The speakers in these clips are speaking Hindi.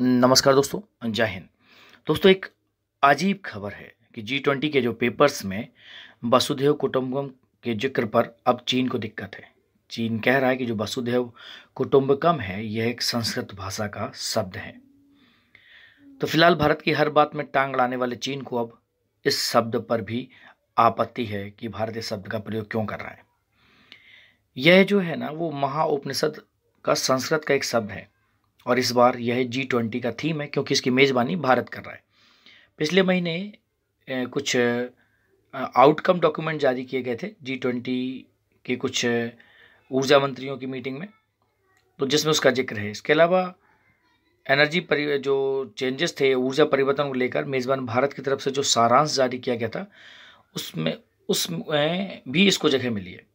नमस्कार दोस्तों जय हिंद दोस्तों एक अजीब खबर है कि जी ट्वेंटी के जो पेपर्स में वसुधैव कुटुम्बकम के जिक्र पर अब चीन को दिक्कत है चीन कह रहा है कि जो वसुधैव कुटुम्बकम है यह एक संस्कृत भाषा का शब्द है तो फिलहाल भारत की हर बात में टांग लाने वाले चीन को अब इस शब्द पर भी आपत्ति है कि भारत इस शब्द का प्रयोग क्यों कर रहा है यह जो है ना वो महा उपनिषद का संस्कृत का एक शब्द है और इस बार यह जी ट्वेंटी का थीम है क्योंकि इसकी मेज़बानी भारत कर रहा है पिछले महीने कुछ आउटकम डॉक्यूमेंट जारी किए गए थे जी ट्वेंटी के कुछ ऊर्जा मंत्रियों की मीटिंग में तो जिसमें उसका जिक्र है इसके अलावा एनर्जी परि जो चेंजेस थे ऊर्जा परिवर्तन को लेकर मेज़बान भारत की तरफ से जो सारांश जारी किया गया था उसमें उसमें भी इसको जगह मिली है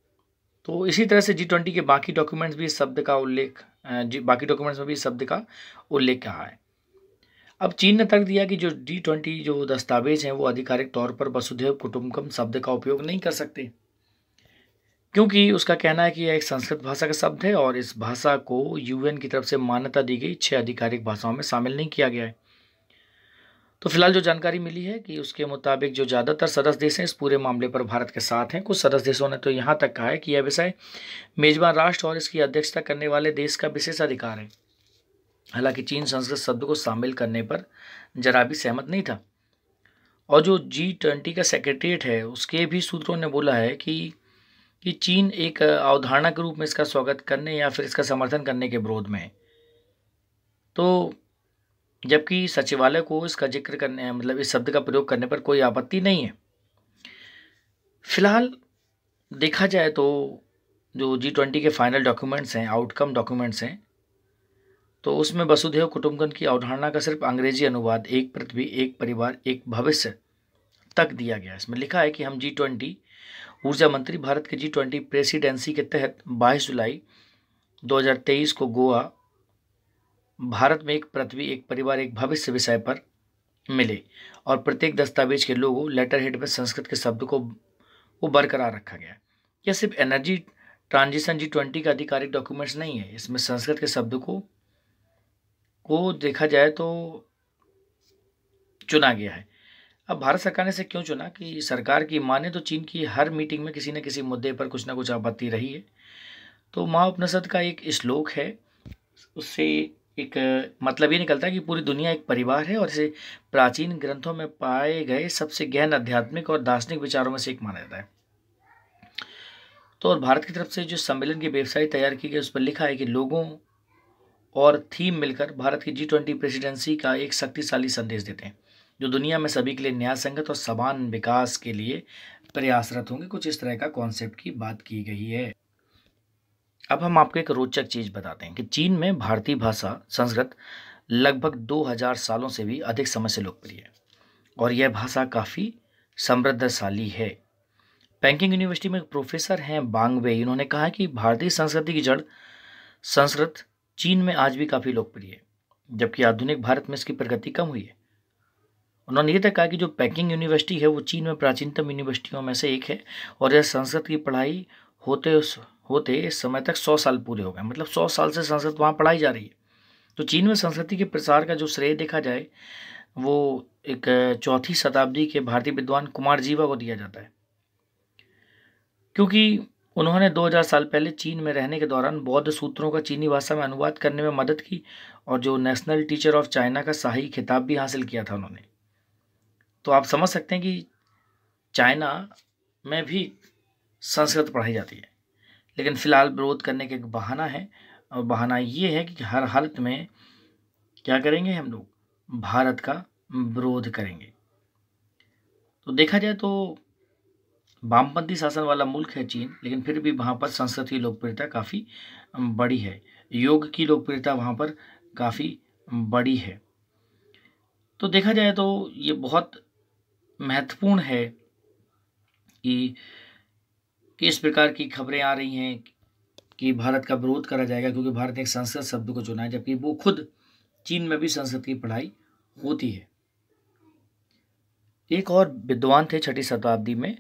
तो इसी तरह से जी ट्वेंटी के बाकी डॉक्यूमेंट्स भी इस शब्द का उल्लेख जी बाकी डॉक्यूमेंट्स में भी इस शब्द का उल्लेख कहा है अब चीन ने तर्क दिया कि जो डी ट्वेंटी जो दस्तावेज हैं वो आधिकारिक तौर पर वसुधैव कुटुम्बकम शब्द का उपयोग नहीं कर सकते क्योंकि उसका कहना है कि यह एक संस्कृत भाषा का शब्द है और इस भाषा को यूएन की तरफ से मान्यता दी गई छह आधिकारिक भाषाओं में शामिल नहीं किया गया है तो फिलहाल जो जानकारी मिली है कि उसके मुताबिक जो ज़्यादातर सदस्य देश हैं इस पूरे मामले पर भारत के साथ हैं कुछ सदस्य देशों ने तो यहाँ तक कहा है कि यह विषय मेजबान राष्ट्र और इसकी अध्यक्षता करने वाले देश का विशेष अधिकार है हालांकि चीन संस्कृत शब्द को शामिल करने पर जरा भी सहमत नहीं था और जो जी ट्वेंटी का सेक्रेटरीट है उसके भी सूत्रों ने बोला है कि कि चीन एक अवधारणा के रूप में इसका स्वागत करने या फिर इसका समर्थन करने के विरोध में है तो जबकि सचिवालय को इसका जिक्र करने मतलब इस शब्द का प्रयोग करने पर कोई आपत्ति नहीं है फिलहाल देखा जाए तो जो जी ट्वेंटी के फाइनल डॉक्यूमेंट्स हैं आउटकम डॉक्यूमेंट्स हैं तो उसमें वसुधेव कुटुम्बकम की अवधारणा का सिर्फ अंग्रेजी अनुवाद एक पृथ्वी एक परिवार एक भविष्य तक दिया गया इसमें लिखा है कि हम जी ट्वेंटी ऊर्जा मंत्री भारत के जी ट्वेंटी प्रेसिडेंसी के तहत 22 जुलाई 2023 को गोवा भारत में एक पृथ्वी एक परिवार एक भविष्य विषय पर मिले और प्रत्येक दस्तावेज के लोगों लेटर हेड में संस्कृत के शब्द को वो बरकरार रखा गया यह सिर्फ एनर्जी ट्रांजिशन जी ट्वेंटी का आधिकारिक डॉक्यूमेंट्स नहीं है इसमें संस्कृत के शब्द को को देखा जाए तो चुना गया है अब भारत सरकार ने इसे क्यों चुना कि सरकार की माने तो चीन की हर मीटिंग में किसी न किसी मुद्दे पर कुछ ना कुछ आपत्ति रही है तो माँ उपनिषद का एक श्लोक है उससे एक मतलब ये निकलता है कि पूरी दुनिया एक परिवार है और इसे प्राचीन ग्रंथों में पाए गए सबसे गहन आध्यात्मिक और दार्शनिक विचारों में से एक माना जाता है तो और भारत की तरफ से जो सम्मेलन की वेबसाइट तैयार की गई उस पर लिखा है कि लोगों और थीम मिलकर भारत की जी ट्वेंटी प्रेसिडेंसी का एक शक्तिशाली संदेश देते हैं जो दुनिया में सभी के लिए न्याय संगत और समान विकास के लिए प्रयासरत होंगे कुछ इस तरह का कॉन्सेप्ट की बात की गई है अब हम आपको एक रोचक चीज़ बताते हैं कि चीन में भारतीय भाषा संस्कृत लगभग 2000 सालों से भी अधिक समय से लोकप्रिय है और यह भाषा काफ़ी समृद्धशाली है पैंकिंग यूनिवर्सिटी में एक प्रोफेसर हैं बांगवे इन्होंने कहा कि भारतीय संस्कृति की जड़ संस्कृत चीन में आज भी काफ़ी लोकप्रिय है जबकि आधुनिक भारत में इसकी प्रगति कम हुई है उन्होंने ये तक कहा कि जो पैकिंग यूनिवर्सिटी है वो चीन में प्राचीनतम यूनिवर्सिटियों में से एक है और यह संस्कृत की पढ़ाई होते होते इस समय तक सौ साल पूरे हो गए मतलब सौ साल से संस्कृत वहाँ पढ़ाई जा रही है तो चीन में संस्कृति के प्रसार का जो श्रेय देखा जाए वो एक चौथी शताब्दी के भारतीय विद्वान कुमार जीवा को दिया जाता है क्योंकि उन्होंने 2000 साल पहले चीन में रहने के दौरान बौद्ध सूत्रों का चीनी भाषा में अनुवाद करने में मदद की और जो नेशनल टीचर ऑफ चाइना का शाही खिताब भी हासिल किया था उन्होंने तो आप समझ सकते हैं कि चाइना में भी संस्कृत पढ़ाई जाती है लेकिन फ़िलहाल विरोध करने का एक बहाना है और बहाना ये है कि हर हालत में क्या करेंगे हम लोग भारत का विरोध करेंगे तो देखा जाए तो वामपंथी शासन वाला मुल्क है चीन लेकिन फिर भी वहाँ पर संस्कृत की लोकप्रियता काफ़ी बड़ी है योग की लोकप्रियता वहाँ पर काफ़ी बड़ी है तो देखा जाए तो ये बहुत महत्वपूर्ण है कि किस प्रकार की खबरें आ रही हैं कि भारत का विरोध करा जाएगा क्योंकि भारत ने एक संस्कृत शब्द को चुना है जबकि वो खुद चीन में भी संस्कृत की पढ़ाई होती है एक और विद्वान थे छठी शताब्दी में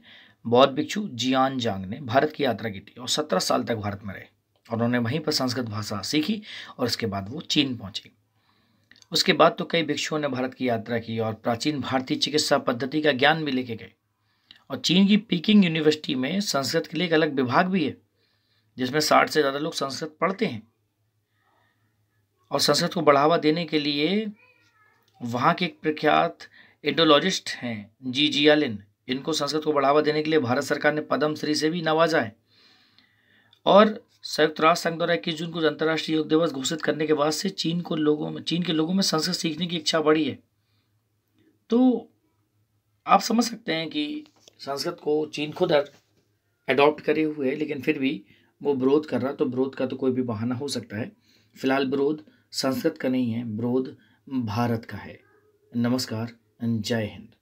बौद्ध भिक्षु जियान जांग ने भारत की यात्रा की थी और सत्रह साल तक भारत में रहे और उन्होंने वहीं पर संस्कृत भाषा सीखी और उसके बाद वो चीन पहुंचे उसके बाद तो कई भिक्षुओं ने भारत की यात्रा की और प्राचीन भारतीय चिकित्सा पद्धति का ज्ञान भी लेके गए और चीन की पीकिंग यूनिवर्सिटी में संस्कृत के लिए एक अलग विभाग भी है जिसमें साठ से ज़्यादा लोग संस्कृत पढ़ते हैं और संस्कृत को बढ़ावा देने के लिए वहाँ के एक प्रख्यात एंडोलॉजिस्ट हैं जी जियालिन इनको संस्कृत को बढ़ावा देने के लिए भारत सरकार ने पद्म श्री से भी नवाजा है और संयुक्त राष्ट्र संघ द्वारा इक्कीस जून को अंतर्राष्ट्रीय योग दिवस घोषित करने के बाद से चीन को लोगों में चीन के लोगों में संस्कृत सीखने की इच्छा बढ़ी है तो आप समझ सकते हैं कि संस्कृत को चीन खुद एडॉप्ट करे हुए है लेकिन फिर भी वो विरोध कर रहा तो विरोध का तो कोई भी बहाना हो सकता है फिलहाल विरोध संस्कृत का नहीं है विरोध भारत का है नमस्कार जय हिंद